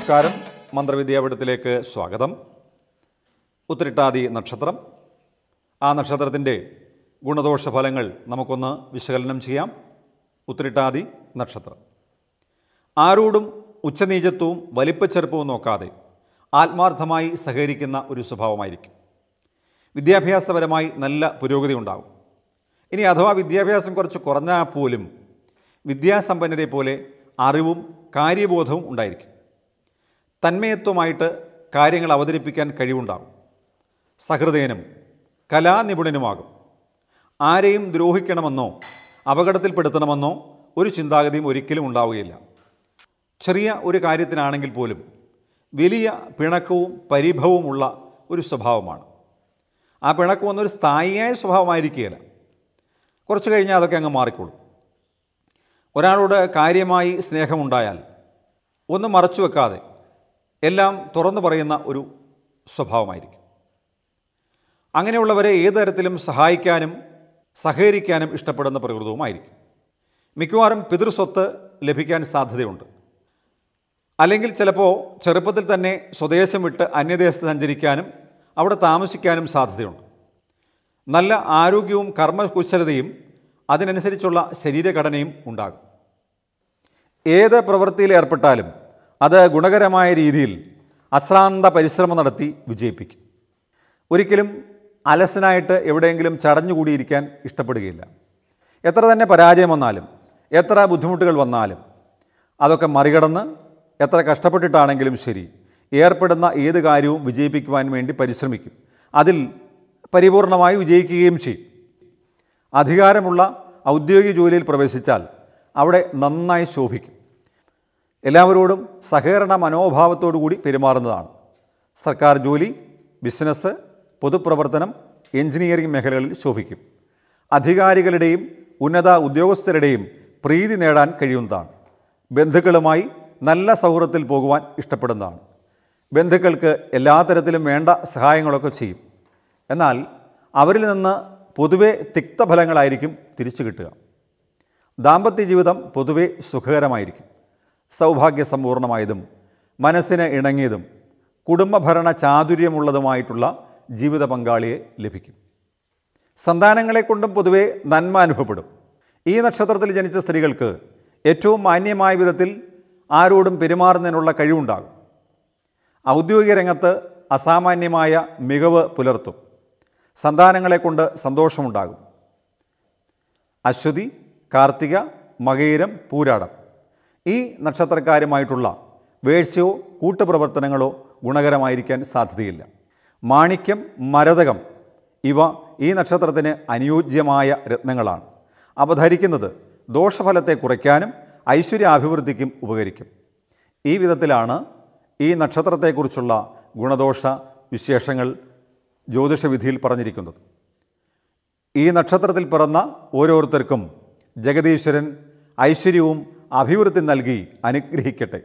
നമസ്കാരം മന്ത്രവിദ്യാപീഠത്തിലേക്ക് സ്വാഗതം ഉത്തരിട്ടാതി നക്ഷത്രം ആ നക്ഷത്രത്തിൻ്റെ ഗുണദോഷ ഫലങ്ങൾ നമുക്കൊന്ന് വിശകലനം ചെയ്യാം ഉത്തരിട്ടാതി നക്ഷത്രം ആരോടും ഉച്ചനീചത്വവും വലിപ്പച്ചെറുപ്പവും നോക്കാതെ ആത്മാർത്ഥമായി സഹകരിക്കുന്ന ഒരു സ്വഭാവമായിരിക്കും വിദ്യാഭ്യാസപരമായി നല്ല പുരോഗതി ഉണ്ടാകും ഇനി അഥവാ വിദ്യാഭ്യാസം കുറച്ച് കുറഞ്ഞാൽ പോലും വിദ്യാസമ്പന്നരെ പോലെ അറിവും കാര്യബോധവും ഉണ്ടായിരിക്കും തന്മയത്വമായിട്ട് കാര്യങ്ങൾ അവതരിപ്പിക്കാൻ കഴിവുണ്ടാകും സഹൃദയനും കലാനിപുണനുമാകും ആരെയും ദ്രോഹിക്കണമെന്നോ അപകടത്തിൽപ്പെടുത്തണമെന്നോ ഒരു ചിന്താഗതിയും ഒരിക്കലും ഉണ്ടാവുകയില്ല ചെറിയ ഒരു കാര്യത്തിനാണെങ്കിൽ പോലും വലിയ പിണക്കവും പരിഭവുമുള്ള ഒരു സ്വഭാവമാണ് ആ പിണക്കം ഒന്നൊരു സ്ഥായിയായ സ്വഭാവമായിരിക്കുകയില്ല കുറച്ച് കഴിഞ്ഞാൽ അതൊക്കെ അങ്ങ് മാറിക്കോളും ഒരാളോട് കാര്യമായി സ്നേഹമുണ്ടായാൽ ഒന്നും മറച്ചു വെക്കാതെ എല്ലാം തുറന്നു പറയുന്ന ഒരു സ്വഭാവമായിരിക്കും അങ്ങനെയുള്ളവരെ ഏത് തരത്തിലും സഹായിക്കാനും സഹകരിക്കാനും ഇഷ്ടപ്പെടുന്ന പ്രകൃതവുമായിരിക്കും മിക്കവാറും പിതൃസ്വത്ത് ലഭിക്കാൻ സാധ്യതയുണ്ട് അല്ലെങ്കിൽ ചിലപ്പോൾ ചെറുപ്പത്തിൽ തന്നെ സ്വദേശം വിട്ട് അന്യദേശത്ത് സഞ്ചരിക്കാനും അവിടെ താമസിക്കാനും സാധ്യതയുണ്ട് നല്ല ആരോഗ്യവും കർമ്മകുശലതയും അതിനനുസരിച്ചുള്ള ശരീരഘടനയും ഉണ്ടാകും ഏത് പ്രവൃത്തിയിൽ ഏർപ്പെട്ടാലും അത് ഗുണകരമായ രീതിയിൽ അശ്രാന്ത പരിശ്രമം നടത്തി വിജയിപ്പിക്കും ഒരിക്കലും അലസനായിട്ട് എവിടെയെങ്കിലും ചടഞ്ഞുകൂടിയിരിക്കാൻ ഇഷ്ടപ്പെടുകയില്ല എത്ര തന്നെ പരാജയം വന്നാലും എത്ര ബുദ്ധിമുട്ടുകൾ വന്നാലും അതൊക്കെ മറികടന്ന് എത്ര കഷ്ടപ്പെട്ടിട്ടാണെങ്കിലും ശരി ഏർപ്പെടുന്ന ഏത് കാര്യവും വിജയിപ്പിക്കുവാൻ വേണ്ടി പരിശ്രമിക്കും അതിൽ പരിപൂർണമായി വിജയിക്കുകയും ചെയ്യും അധികാരമുള്ള ഔദ്യോഗിക ജോലിയിൽ പ്രവേശിച്ചാൽ അവിടെ നന്നായി ശോഭിക്കും എല്ലാവരോടും സഹകരണ മനോഭാവത്തോടുകൂടി പെരുമാറുന്നതാണ് സർക്കാർ ജോലി ബിസിനസ് പൊതുപ്രവർത്തനം എഞ്ചിനീയറിംഗ് മേഖലകളിൽ ശോഭിക്കും അധികാരികളുടെയും ഉന്നത ഉദ്യോഗസ്ഥരുടെയും പ്രീതി നേടാൻ കഴിയുന്നതാണ് ബന്ധുക്കളുമായി നല്ല സൗഹൃദത്തിൽ പോകുവാൻ ഇഷ്ടപ്പെടുന്നതാണ് ബന്ധുക്കൾക്ക് എല്ലാ തരത്തിലും വേണ്ട സഹായങ്ങളൊക്കെ ചെയ്യും എന്നാൽ അവരിൽ നിന്ന് പൊതുവെ തിക്തഫലങ്ങളായിരിക്കും തിരിച്ചു കിട്ടുക ദാമ്പത്യ ജീവിതം പൊതുവെ സുഖകരമായിരിക്കും സൗഭാഗ്യസമ്പൂർണമായതും മനസ്സിന് ഇണങ്ങിയതും കുടുംബഭരണ ചാതുര്യമുള്ളതുമായിട്ടുള്ള ജീവിത പങ്കാളിയെ ലഭിക്കും സന്താനങ്ങളെ കൊണ്ടും പൊതുവെ നന്മ അനുഭവപ്പെടും ഈ നക്ഷത്രത്തിൽ ജനിച്ച സ്ത്രീകൾക്ക് ഏറ്റവും മാന്യമായ വിധത്തിൽ ആരോടും പെരുമാറുന്നതിനുള്ള കഴിവുണ്ടാകും ഔദ്യോഗിക രംഗത്ത് അസാമാന്യമായ മികവ് പുലർത്തും സന്താനങ്ങളെ കൊണ്ട് സന്തോഷമുണ്ടാകും അശ്വതി കാർത്തിക മകയിരം പൂരാടം ഈ നക്ഷത്രക്കാരുമായിട്ടുള്ള വേഴ്ചയോ കൂട്ടുപ്രവർത്തനങ്ങളോ ഗുണകരമായിരിക്കാൻ സാധ്യതയില്ല മാണിക്യം മരതകം ഇവ ഈ നക്ഷത്രത്തിന് അനുയോജ്യമായ രത്നങ്ങളാണ് അവ ധരിക്കുന്നത് ദോഷഫലത്തെ കുറയ്ക്കാനും ഐശ്വര്യാഭിവൃദ്ധിക്കും ഉപകരിക്കും ഈ വിധത്തിലാണ് ഈ നക്ഷത്രത്തെക്കുറിച്ചുള്ള ഗുണദോഷ വിശേഷങ്ങൾ ജ്യോതിഷവിധിയിൽ പറഞ്ഞിരിക്കുന്നത് ഈ നക്ഷത്രത്തിൽ പിറന്ന ഓരോരുത്തർക്കും ജഗദീശ്വരൻ ഐശ്വര്യവും അഭിവൃദ്ധി നൽകി അനുഗ്രഹിക്കട്ടെ